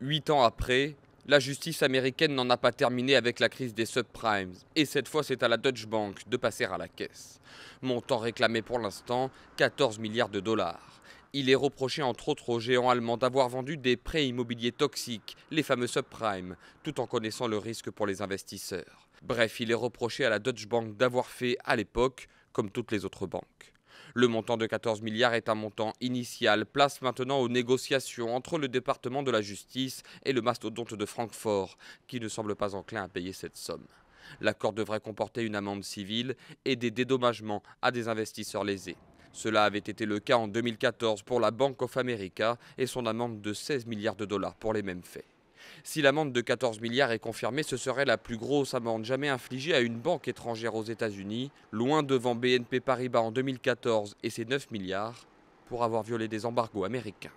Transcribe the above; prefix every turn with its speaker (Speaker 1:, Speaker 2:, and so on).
Speaker 1: Huit ans après, la justice américaine n'en a pas terminé avec la crise des subprimes, et cette fois c'est à la Deutsche Bank de passer à la caisse. Montant réclamé pour l'instant, 14 milliards de dollars. Il est reproché entre autres aux géants allemands d'avoir vendu des prêts immobiliers toxiques, les fameux subprimes, tout en connaissant le risque pour les investisseurs. Bref, il est reproché à la Deutsche Bank d'avoir fait, à l'époque, comme toutes les autres banques. Le montant de 14 milliards est un montant initial, place maintenant aux négociations entre le département de la justice et le mastodonte de Francfort, qui ne semble pas enclin à payer cette somme. L'accord devrait comporter une amende civile et des dédommagements à des investisseurs lésés. Cela avait été le cas en 2014 pour la Bank of America et son amende de 16 milliards de dollars pour les mêmes faits. Si l'amende de 14 milliards est confirmée, ce serait la plus grosse amende jamais infligée à une banque étrangère aux États-Unis, loin devant BNP Paribas en 2014 et ses 9 milliards, pour avoir violé des embargos américains.